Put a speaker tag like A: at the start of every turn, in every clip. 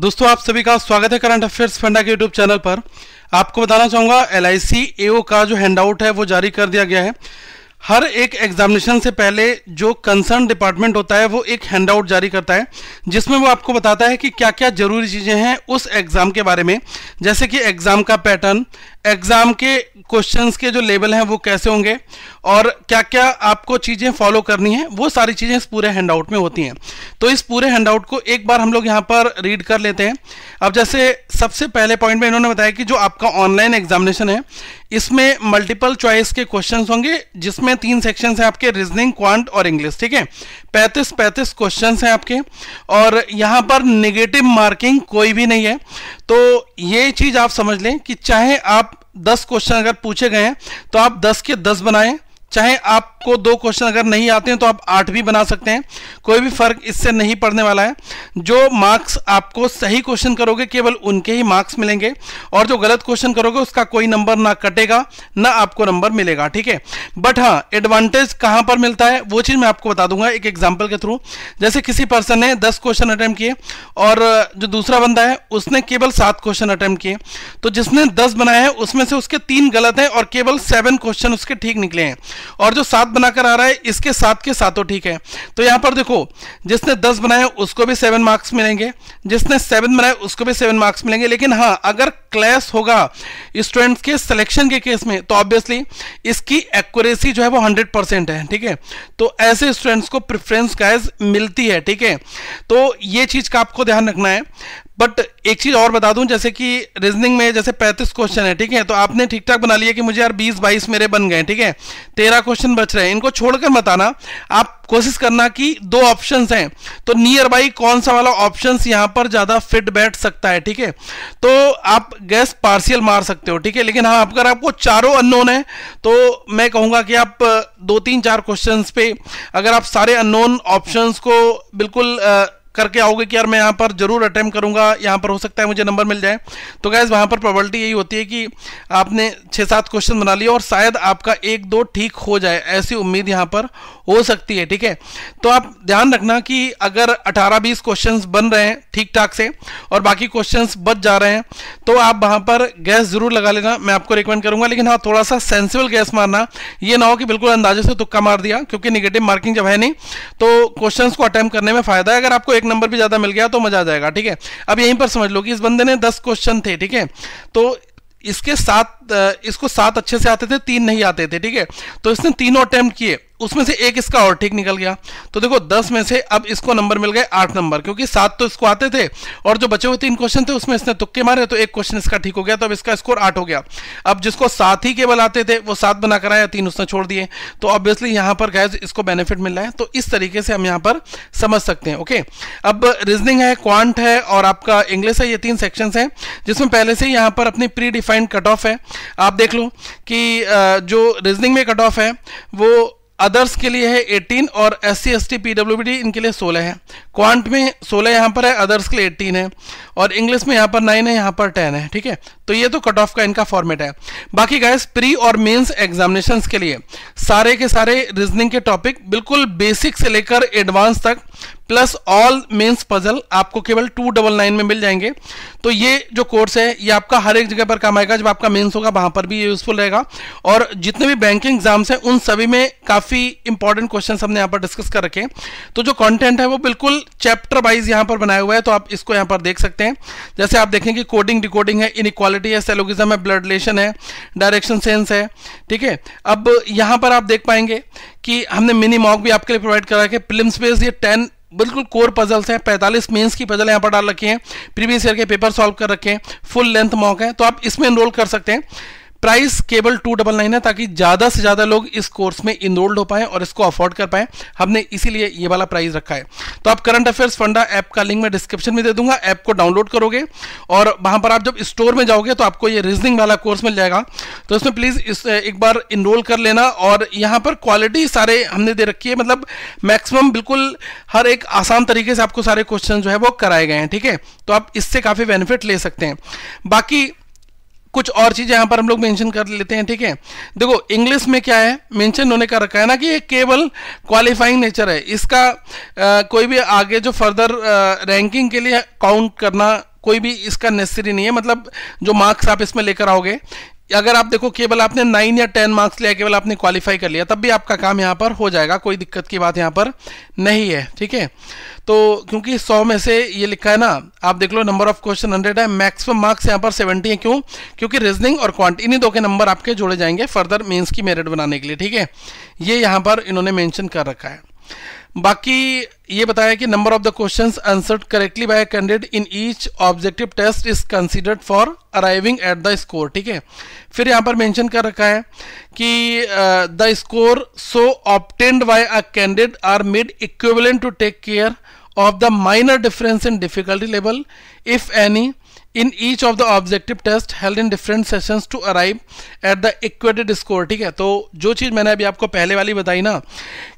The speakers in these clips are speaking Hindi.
A: दोस्तों आप सभी का स्वागत है करंट अफेयर्स फंडा के यूट्यूब चैनल पर आपको बताना चाहूँगा एल एओ का जो हैंडआउट है वो जारी कर दिया गया है हर एक एग्जामिनेशन से पहले जो कंसर्न डिपार्टमेंट होता है वो एक हैंडआउट जारी करता है जिसमें वो आपको बताता है कि क्या क्या जरूरी चीज़ें हैं उस एग्ज़ाम के बारे में जैसे कि एग्ज़ाम का पैटर्न एग्ज़ाम के क्वेश्चंस के जो लेवल हैं वो कैसे होंगे और क्या क्या आपको चीज़ें फॉलो करनी है वो सारी चीज़ें इस पूरे हैंड आउट में होती हैं तो इस पूरे हैंड आउट को एक बार हम लोग यहाँ पर रीड कर लेते हैं अब जैसे सबसे पहले पॉइंट में इन्होंने बताया कि जो आपका ऑनलाइन एग्जामिनेशन है इसमें मल्टीपल चॉइस के क्वेश्चन होंगे जिसमें तीन सेक्शन हैं आपके रीजनिंग क्वांट और इंग्लिश ठीक है पैंतीस पैंतीस क्वेश्चन हैं आपके और यहाँ पर निगेटिव मार्किंग कोई भी नहीं है तो ये चीज आप समझ लें कि चाहे आप 10 क्वेश्चन अगर पूछे गए हैं तो आप 10 के 10 बनाएं चाहे आपको दो क्वेश्चन अगर नहीं आते हैं तो आप आठ भी बना सकते हैं कोई भी फर्क इससे नहीं पड़ने वाला है जो मार्क्स आपको सही क्वेश्चन करोगे केवल उनके ही मार्क्स मिलेंगे और जो गलत क्वेश्चन करोगे उसका कोई नंबर ना कटेगा ना आपको नंबर मिलेगा ठीक है बट हाँ एडवांटेज कहाँ पर मिलता है वो चीज़ मैं आपको बता दूंगा एक एग्जाम्पल के थ्रू जैसे किसी पर्सन ने दस क्वेश्चन अटैम्प्ट किए और जो दूसरा बंदा है उसने केवल सात क्वेश्चन अटैम्प्ट किए तो जिसने दस बनाए हैं उसमें से उसके तीन गलत हैं और केवल सेवन क्वेश्चन उसके ठीक निकले हैं और जो सात बनाकर आ रहा है इसके सात के सातों ठीक है तो यहां पर देखो जिसने दस बनाया उसको भी सेवन मार्क्स मिलेंगे जिसने सेवन बनाया उसको भी सेवन मार्क्स मिलेंगे लेकिन हाँ अगर क्लैश होगा स्टूडेंट्स के सिलेक्शन के केस में तो ऑब्वियसली इसकी एक्यूरेसी जो है वो हंड्रेड है ठीक है तो ऐसे स्टूडेंट्स को प्रिफरेंस गाइज मिलती है ठीक है तो ये चीज़ का आपको ध्यान रखना है बट एक चीज और बता दूं जैसे कि रीजनिंग में जैसे पैंतीस क्वेश्चन है ठीक है तो आपने ठीक ठाक बना लिया कि मुझे यार बीस बाईस मेरे बन गए ठीक है तेरह क्वेश्चन बच रहे हैं इनको छोड़कर मत आना आप कोशिश करना कि दो ऑप्शन हैं तो नियर बाई कौन सा वाला ऑप्शन यहां पर ज्यादा फिट बैठ सकता है ठीक है तो आप गैस पार्सियल मार सकते हो ठीक है लेकिन हाँ अगर आपको चारों अननोन है तो मैं कहूंगा कि आप दो तीन चार क्वेश्चन पे अगर आप सारे अननोन ऑप्शन को बिल्कुल आ, करके आओगे कि यार मैं यहाँ पर जरूर अटैम्प्ट करूँगा यहाँ पर हो सकता है मुझे नंबर मिल जाए तो गैस वहाँ पर प्रॉबलिटी यही होती है कि आपने छः सात क्वेश्चन बना लिए और शायद आपका एक दो ठीक हो जाए ऐसी उम्मीद यहाँ पर हो सकती है ठीक है तो आप ध्यान रखना कि अगर 18 बीस क्वेश्चन बन रहे हैं ठीक ठाक से और बाकी क्वेश्चन बच जा रहे हैं तो आप वहाँ पर गैस ज़रूर लगा लेना मैं आपको रिकमेंड करूँगा लेकिन हाँ थोड़ा सा सेंसिबल गैस मारना ये ना हो कि बिल्कुल अंदाजे से तुक्का मार दिया क्योंकि निगेटिव मार्किंग जब है नहीं तो क्वेश्चन को अटैम्प्ट करने में फ़ायदा है अगर आपको एक नंबर भी ज़्यादा मिल गया तो मज़ा आ जाएगा ठीक है अब यहीं पर समझ लो कि इस बंदे ने दस क्वेश्चन थे ठीक है तो इसके साथ इसको सात अच्छे से आते थे तीन नहीं आते थे ठीक है तो इसने तीनों अटेम्प्ट किए उसमें से एक इसका और ठीक निकल गया तो देखो दस में से अब इसको नंबर मिल गए आठ नंबर क्योंकि सात तो इसको आते थे और जो बचे हुए तीन क्वेश्चन थे उसमें इसने तुक्के मारे तो एक क्वेश्चन इसका ठीक हो गया तो अब इसका स्कोर आठ हो गया अब जिसको सात ही केवल आते थे वो सात बनाकर आया तीन उसने छोड़ दिए तो ऑब्वियसली यहाँ पर गैस इसको बेनिफिट मिल रहा है तो इस तरीके से हम यहाँ पर समझ सकते हैं ओके अब रीजनिंग है क्वांट है और आपका इंग्लिश है ये तीन सेक्शन है जिसमें पहले से यहाँ पर अपनी प्री डिफाइंड कट ऑफ है आप देख लो कि जो रीजनिंग में कट ऑफ है वो अदर्स के लिए है 18 और S C S T P इनके लिए 16 है क्वांट में 16 यहाँ पर है अदर्स के लिए 18 है और इंग्लिश में यहाँ पर 9 है यहाँ पर 10 है ठीक है तो ये तो कट ऑफ का इनका फॉर्मेट है बाकी गाइस प्री और मेंस एग्जामिनेशन के लिए सारे के सारे रीजनिंग के टॉपिक बिल्कुल बेसिक से लेकर एडवांस तक प्लस ऑल मेंस पजल आपको केवल टू डबल नाइन में मिल जाएंगे तो ये जो कोर्स है ये आपका हर एक जगह पर काम आएगा जब आपका मेंस होगा वहां पर भी ये यूजफुल रहेगा और जितने भी बैंकिंग एग्जाम्स हैं उन सभी में काफ़ी इंपॉर्टेंट क्वेश्चन हमने यहाँ पर डिस्कस कर रखे हैं तो जो कॉन्टेंट है वो बिल्कुल चैप्टर वाइज यहाँ पर बनाया हुआ है तो आप इसको यहाँ पर देख सकते हैं जैसे आप देखें कि कोडिंग डिकोडिंग है इन है सेलोगिज्म है ब्लड रिलेशन है डायरेक्शन सेंस है ठीक है अब यहाँ पर आप देख पाएंगे कि हमने मिनी मॉक भी आपके लिए प्रोवाइड करा के प्रिलिम्स बेस ये टेन बिल्कुल कोर पजल्स हैं 45 मेंस की पजल यहाँ पर डाल रखी हैं प्रीवियस ईयर के पेपर सॉल्व कर रखे हैं फुल लेंथ मॉक है तो आप इसमें इनरोल कर सकते हैं प्राइस केवल टू डबल नाइन है ताकि ज़्यादा से ज़्यादा लोग इस कोर्स में इनरोल्ड हो पाएँ और इसको अफोर्ड कर पाएँ हमने इसीलिए ये वाला प्राइस रखा है तो आप करंट अफेयर्स फंडा ऐप का लिंक मैं डिस्क्रिप्शन में दे दूंगा ऐप को डाउनलोड करोगे और वहाँ पर आप जब स्टोर में जाओगे तो आपको ये रीजनिंग वाला कोर्स मिल जाएगा तो इसमें प्लीज़ इस एक बार इनरोल कर लेना और यहाँ पर क्वालिटी सारे हमने दे रखी है मतलब मैक्सिमम बिल्कुल हर एक आसान तरीके से आपको सारे क्वेश्चन जो है वो कराए गए हैं ठीक है तो आप इससे काफ़ी बेनिफिट ले सकते हैं बाकी कुछ और चीज़ें यहां पर हम लोग मेंशन कर लेते हैं ठीक है देखो इंग्लिश में क्या है मेंशन होने का रखा है ना कि ये केवल क्वालिफाइंग नेचर है इसका आ, कोई भी आगे जो फर्दर रैंकिंग के लिए काउंट करना कोई भी इसका नेसेसरी नहीं है मतलब जो मार्क्स आप इसमें लेकर आओगे कि अगर आप देखो केवल आपने नाइन या टेन मार्क्स लिया केवल आपने क्वालिफाई कर लिया तब भी आपका काम यहाँ पर हो जाएगा कोई दिक्कत की बात यहाँ पर नहीं है ठीक है तो क्योंकि सौ में से ये लिखा है ना आप देख लो नंबर ऑफ क्वेश्चन हंड्रेड है मैक्सिमम मार्क्स यहाँ पर सेवेंटी है क्यों क्योंकि रीजनिंग और क्वांट इन्हीं दो के नंबर आपके जोड़े जाएंगे फर्दर मीन्स की मेरिट बनाने के लिए ठीक है ये यहाँ पर इन्होंने मैंशन कर रखा है बाकी ये बताया कि number of the question answer correctly by candidate in each objective test is considered for arriving at the score ठीक है फिर यहाँ पर मेंशन कर रखा है कि the score so obtained by a candidate are made equivalent to take care of the minor difference in difficulty level if any in each of the objective test held in different sessions to arrive at the equated score ठीक है तो जो चीज़ मैंने अभी आपको पहले वाली बताई ना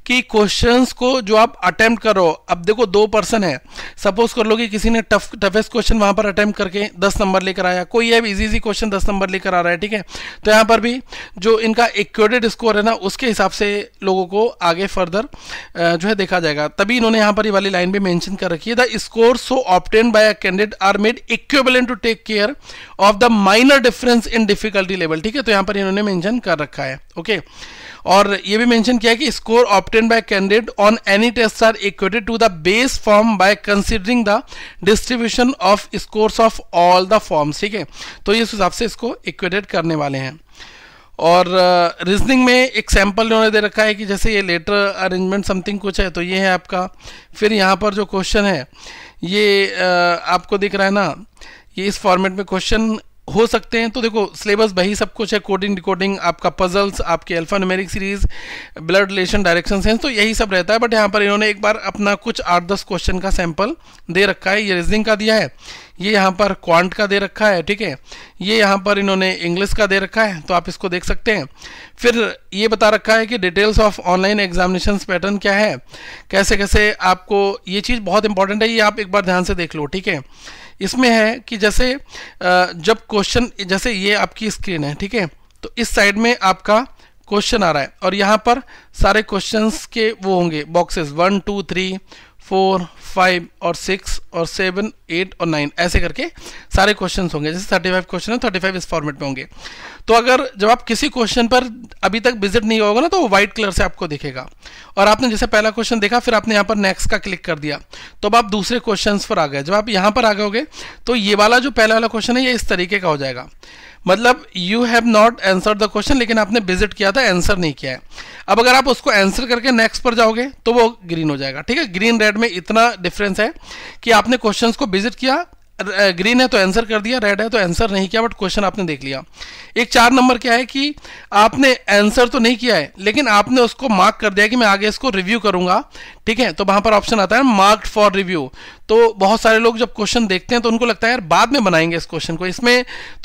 A: कि क्वेश्चंस को जो आप अटेम्प्ट करो अब देखो दो पर्सन है सपोज कर लो कि किसी ने टफ टफेस्ट क्वेश्चन वहां पर अटेम्प्ट करके दस नंबर लेकर आया कोई है इजी इजी क्वेश्चन दस नंबर लेकर आ रहा है ठीक है तो यहां पर भी जो इनका एक्यूरेट स्कोर है ना उसके हिसाब से लोगों को आगे फर्दर जो है देखा जाएगा तभी इन्होंने यहां पर ये वाली लाइन भी मैंशन कर रखी है the score so obtain by a candidate are made equivalent to take care of the minor difference in difficulty level ठीक है तो यहां पर इन्होंने मैंशन कर रखा है ओके okay? और ये भी मेंशन किया कि score obtain by candidate on any test are equated to the base form by considering the distribution of scores of all the forms ठीक है तो इस हिसाब से इसको इक्वेटेड करने वाले हैं और रीजनिंग uh, में एक सैम्पल उन्होंने दे रखा है कि जैसे ये लेटर अरेंजमेंट समथिंग कुछ है तो ये है आपका फिर यहाँ पर जो क्वेश्चन है ये uh, आपको दिख रहा है ना ये इस फॉर्मेट में क्वेश्चन हो सकते हैं तो देखो सिलेबस वही सब कुछ है कोडिंग डिकोडिंग आपका पजल्स आपके alpha numeric series blood relation direction sense तो यही सब रहता है बट यहाँ पर इन्होंने एक बार अपना कुछ आठ दस क्वेश्चन का सैंपल दे रखा है ये रीजनिंग का दिया है ये यहाँ पर क्वांट का दे रखा है ठीक है ये यहाँ पर इन्होंने इंग्लिश का दे रखा है तो आप इसको देख सकते हैं फिर ये बता रखा है कि details of online examination pattern क्या है कैसे कैसे आपको ये चीज़ बहुत इंपॉर्टेंट है ये आप एक बार ध्यान से देख लो ठीक है इसमें है कि जैसे जब क्वेश्चन जैसे ये आपकी स्क्रीन है ठीक है तो इस साइड में आपका क्वेश्चन आ रहा है और यहाँ पर सारे क्वेश्चंस के वो होंगे boxes one two three four five और सिक्स और सेवन एट और नाइन ऐसे करके सारे क्वेश्चन होंगे जैसे थर्टी फाइव क्वेश्चन है थर्टी फाइव इस फॉर्मेट में होंगे तो अगर जब आप किसी क्वेश्चन पर अभी तक विजिट नहीं होगा ना तो वो व्हाइट कलर से आपको दिखेगा और आपने जैसे पहला क्वेश्चन देखा फिर आपने यहाँ पर नेक्स्ट का क्लिक कर दिया तो अब आप दूसरे क्वेश्चन पर आ गए जब आप यहाँ पर आ गए तो ये वाला जो पहला वाला क्वेश्चन है ये इस तरीके का हो जाएगा मतलब you have not answer the question लेकिन आपने विजिट किया था एंसर नहीं किया है अब अगर आप उसको एंसर करके नेक्स्ट पर जाओगे तो वो ग्रीन हो जाएगा ठीक है ग्रीन रेड में इतना डिफरेंस है कि आपने क्वेश्चन को विजिट किया ग्रीन है तो आंसर कर दिया रेड है तो आंसर नहीं किया बट क्वेश्चन आपने देख लिया एक चार नंबर क्या है कि आपने आंसर तो नहीं किया है लेकिन आपने उसको मार्क कर दिया कि मैं आगे इसको रिव्यू करूंगा ठीक है तो वहां पर ऑप्शन आता है मार्क्ड फॉर रिव्यू तो बहुत सारे लोग जब क्वेश्चन देखते हैं तो उनको लगता है यार बाद में बनाएंगे इस क्वेश्चन को इसमें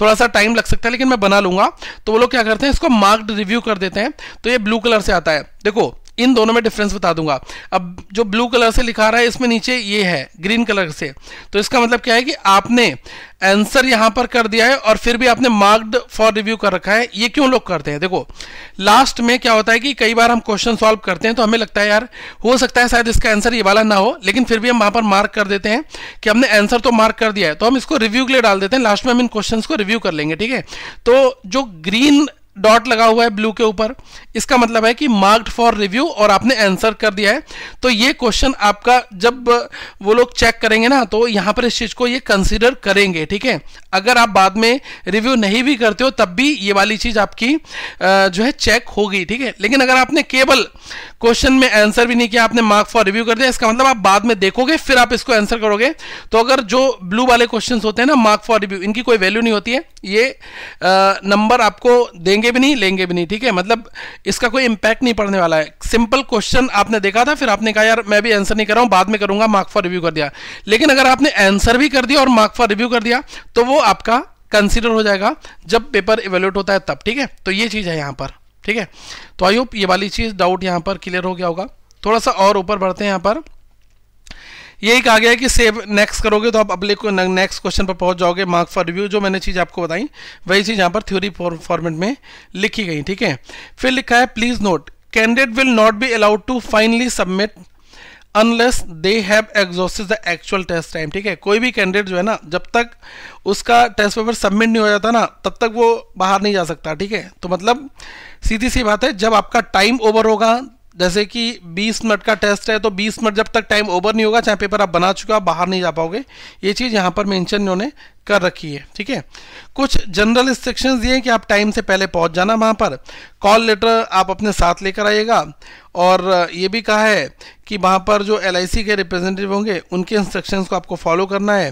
A: थोड़ा सा टाइम लग सकता है लेकिन मैं बना लूंगा तो वो लोग क्या करते हैं इसको मार्क्ड रिव्यू कर देते हैं तो ये ब्लू कलर से आता है देखो इन दोनों में डिफरेंस बता दूंगा अब जो ब्लू कलर से लिखा रहा है इसमें नीचे ये है ग्रीन कलर से तो इसका मतलब क्या है कि आपने आंसर यहां पर कर दिया है और फिर भी आपने मार्क्ड फॉर रिव्यू कर रखा है ये क्यों लोग करते हैं देखो लास्ट में क्या होता है कि कई बार हम क्वेश्चन सॉल्व करते हैं तो हमें लगता है यार हो सकता है शायद इसका आंसर ये वाला ना हो लेकिन फिर भी हम वहां पर मार्क कर देते हैं कि हमने आंसर तो मार्क कर दिया है तो हम इसको रिव्यू के लिए डाल देते हैं लास्ट में हम इन क्वेश्चन को रिव्यू कर लेंगे ठीक है तो जो ग्रीन डॉट लगा हुआ है ब्लू के ऊपर इसका मतलब है कि मार्क्ड फॉर रिव्यू और आपने आंसर कर दिया है तो ये क्वेश्चन आपका जब वो लोग चेक करेंगे ना तो यहाँ पर इस चीज़ को ये कंसिडर करेंगे ठीक है अगर आप बाद में रिव्यू नहीं भी करते हो तब भी ये वाली चीज़ आपकी जो है चेक होगी ठीक है लेकिन अगर आपने केवल क्वेश्चन में आंसर भी नहीं किया आपने मार्क फॉर रिव्यू कर दिया इसका मतलब आप बाद में देखोगे फिर आप इसको आंसर करोगे तो अगर जो ब्लू वाले क्वेश्चन होते हैं ना मार्क फॉर रिव्यू इनकी कोई वैल्यू नहीं होती है ये नंबर आपको देंगे देंगे भी नहीं लेंगे भी नहीं ठीक है मतलब इसका कोई इम्पैक्ट नहीं पड़ने वाला है सिंपल क्वेश्चन आपने देखा था फिर आपने कहा यार मैं भी आंसर नहीं कर रहा हूँ बाद में करूंगा मार्क फॉर रिव्यू कर दिया लेकिन अगर आपने आंसर भी कर दिया और मार्क फॉर रिव्यू कर दिया तो वो आपका कंसिडर हो जाएगा जब पेपर इवेल्यूट होता है तब ठीक है तो ये चीज़ है यहाँ पर ठीक है तो आई होप ये वाली चीज़ डाउट यहाँ पर क्लियर हो गया होगा थोड़ा सा और ऊपर बढ़ते हैं यहाँ पर यही कहा गया है कि सेव नेक्स्ट करोगे तो आप अपने को नेक्स्ट क्वेश्चन पर पहुंच जाओगे मार्क फॉर रिव्यू जो मैंने चीज़ आपको बताई वही चीज़ यहाँ पर थ्योरी फॉर्मेट में लिखी गई ठीक है फिर लिखा है please note candidate will not be allowed to finally submit unless they have exhausted the actual test time ठीक है कोई भी कैंडिडेट जो है ना जब तक उसका टेस्ट पेपर सबमिट नहीं हो जाता ना तब तक वो बाहर नहीं जा सकता ठीक है तो मतलब सीधी सी बात है जब आपका टाइम ओवर होगा जैसे कि 20 मिनट का टेस्ट है तो 20 मिनट जब तक टाइम ओवर नहीं होगा चाहे पेपर आप बना चुके हो आप बाहर नहीं जा पाओगे ये चीज़ यहाँ पर मेंशन इन्होंने कर रखी है ठीक है कुछ जनरल इंस्ट्रक्शन दिए हैं कि आप टाइम से पहले पहुंच जाना वहाँ पर कॉल लेटर आप अपने साथ लेकर आइएगा और ये भी कहा है कि वहाँ पर जो एल के रिप्रेजेंटेटिव होंगे उनके इंस्ट्रक्शंस को आपको फॉलो करना है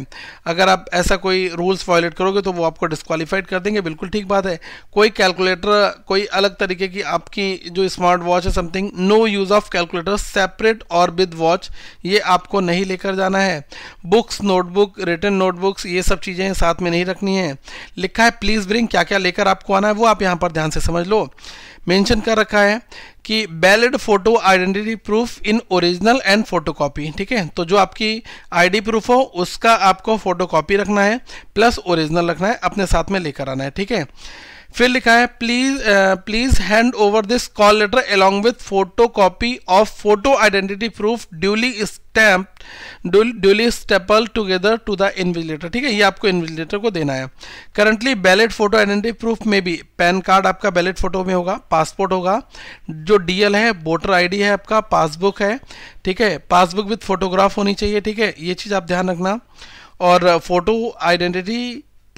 A: अगर आप ऐसा कोई रूल्स वायलेट करोगे तो वो आपको डिस्कालीफाइड कर देंगे बिल्कुल ठीक बात है कोई कैलकुलेटर कोई अलग तरीके की आपकी जो स्मार्ट वॉच है something no use of calculator separate और विद वॉच ये आपको नहीं लेकर जाना है बुक्स नोटबुक रिटर्न नोटबुक्स ये सब चीज़ें हैं साथ में नहीं रखनी है लिखा है प्लीज़ ब्रिंग क्या क्या लेकर आपको आना है वो आप यहाँ पर ध्यान से समझ लो मेंशन कर रखा है कि valid photo identity proof in original and photocopy ठीक है तो जो आपकी आईडी प्रूफ हो उसका आपको फोटोकॉपी रखना है प्लस ओरिजिनल रखना है अपने साथ में लेकर आना है ठीक है फिर लिखा है please please hand over this call letter along with photo copy of photo identity proof duly stamp duly staple together to the invigilator ठीक है ये आपको इन्विजिलेटर को देना है currently ballot photo identity proof में भी पैन कार्ड आपका बैलेट फोटो में होगा पासपोर्ट होगा जो डीएल है वोटर आईडी है आपका पासबुक है ठीक है पासबुक विथ फोटोग्राफ होनी चाहिए ठीक है ये चीज़ आप ध्यान रखना और photo identity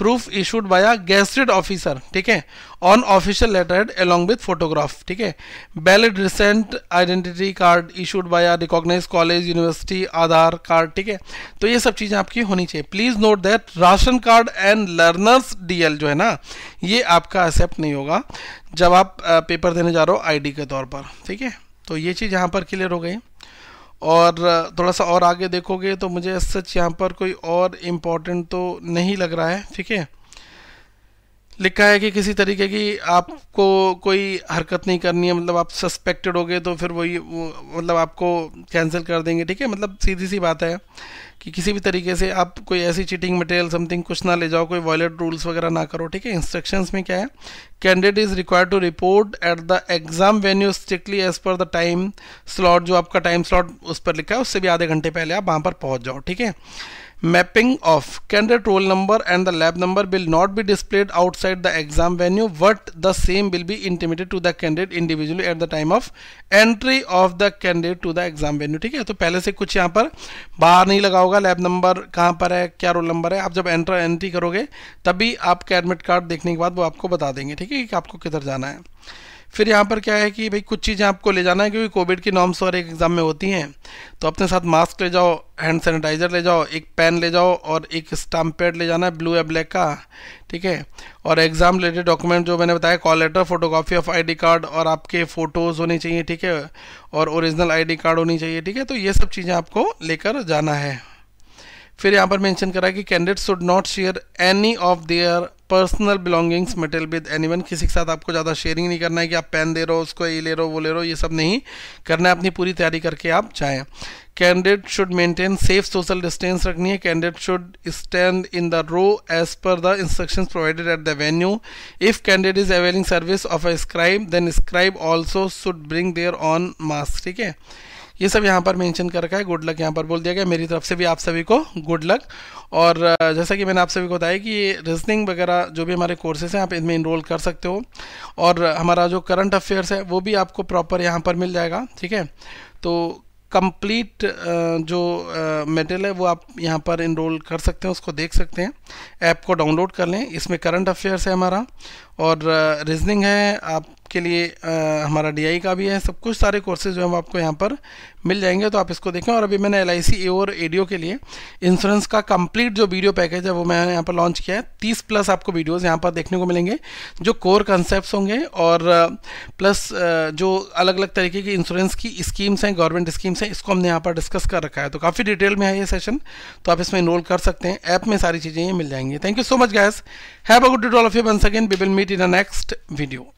A: proof issued by a gazetted officer ठीक है on official letter head along with photograph ठीक है valid recent identity card issued by a recognised college university Aadhaar card ठीक है तो ये सब चीज़ें आपकी होनी चाहिए please note that ration card and learners D जो है ना ये आपका एक्सेप्ट नहीं होगा जब आप पेपर देने जा रहे हो आई के तौर पर ठीक है तो ये चीज़ यहाँ पर क्लियर हो गई और थोड़ा सा और आगे देखोगे तो मुझे सच यहाँ पर कोई और इम्पोर्टेंट तो नहीं लग रहा है ठीक है लिखा है कि किसी तरीके की आपको कोई हरकत नहीं करनी है मतलब आप सस्पेक्टेड हो गए तो फिर वही मतलब आपको कैंसिल कर देंगे ठीक है मतलब सीधी सी बात है कि किसी भी तरीके से आप कोई ऐसी चीटिंग मटेरियल समथिंग कुछ ना ले जाओ कोई वॉयलेट रूल्स वगैरह ना करो ठीक है इंस्ट्रक्शंस में क्या है candidate is required to report at the exam venue strictly as per the time slot जो आपका टाइम स्लॉट उस पर लिखा है उससे भी आधे घंटे पहले आप वहाँ पर पहुँच जाओ ठीक है mapping of candidate roll number and the lab number will not be displayed outside the exam venue but the same will be intimated to the candidate individually at the time of entry of the candidate to the exam venue ठीक है तो पहले से कुछ यहाँ पर बाहर नहीं लगा होगा लैब नंबर कहाँ पर है क्या रोल नंबर है आप जब एंटर एंट्री करोगे तभी आपके एडमिट कार्ड देखने के बाद वो आपको बता देंगे ठीक है कि आपको किधर जाना है फिर यहाँ पर क्या है कि भाई कुछ चीज़ें आपको ले जाना है क्योंकि कोविड की नॉर्म्स और एक एग्ज़ाम में होती हैं तो अपने साथ मास्क ले जाओ हैंड सैनिटाइज़र ले जाओ एक पेन ले जाओ और एक स्टाम्प पैड ले जाना है ब्लू या ब्लैक का ठीक है और एग्ज़ाम रिलेटेड डॉक्यूमेंट जो मैंने बताया call letter photocopy of I card और आपके फ़ोटोज़ होने चाहिए ठीक है और ओरिजिनल आई कार्ड होनी चाहिए ठीक है तो ये सब चीज़ें आपको लेकर जाना है फिर यहाँ पर मेंशन करा कि candidate should not share any of their personal belongings metal with anyone किसी के साथ आपको ज़्यादा शेयरिंग नहीं करना है कि आप पेन दे रहे हो उसको ये ले रहे हो वो ले रहे हो ये सब नहीं करना है अपनी पूरी तैयारी करके आप जाएँ candidate should maintain safe social distance रखनी है candidate should stand in the row as per the instruction provided at the venue if candidate is availing service of a scribe then scribe also should bring their own mask ठीक है ये सब यहाँ पर मेंशन कर रखा है गुड लक यहाँ पर बोल दिया गया मेरी तरफ से भी आप सभी को गुड लक और जैसा कि मैंने आप सभी को बताया कि ये रीजनिंग वगैरह जो भी हमारे कोर्सेज हैं आप इनमें इनरोल कर सकते हो और हमारा जो करंट अफेयर्स है वो भी आपको प्रॉपर यहाँ पर मिल जाएगा ठीक है तो कंप्लीट जो मेटेरियल है वो आप यहाँ पर इनरोल कर सकते हैं उसको देख सकते हैं ऐप को डाउनलोड कर लें इसमें करंट अफेयर्स है हमारा और रीजनिंग है आप आपके लिए आ, हमारा डी का भी है सब कुछ सारे कोर्सेज जो है आपको यहाँ पर मिल जाएंगे तो आप इसको देखें और अभी मैंने एल आई और ए के लिए इंश्योरेंस का कंप्लीट जो वीडियो पैकेज है वो मैंने यहाँ पर लॉन्च किया है तीस प्लस आपको वीडियोज़ यहाँ पर देखने को मिलेंगे जो कोर कंसेप्ट होंगे और प्लस जो अलग अलग तरीके की इंश्योरेंस की स्कीम्स हैं गवर्नमेंट स्कीम्स हैं इसको हमने यहाँ पर डिस्कस कर रखा है तो काफ़ी डिटेल में है ये सेशन तो आप इसमें इनरोल कर सकते हैं ऐप में सारी चीज़ें ये मिल जाएंगी thank you so much guys have a good do all of you बन second we will meet in a next video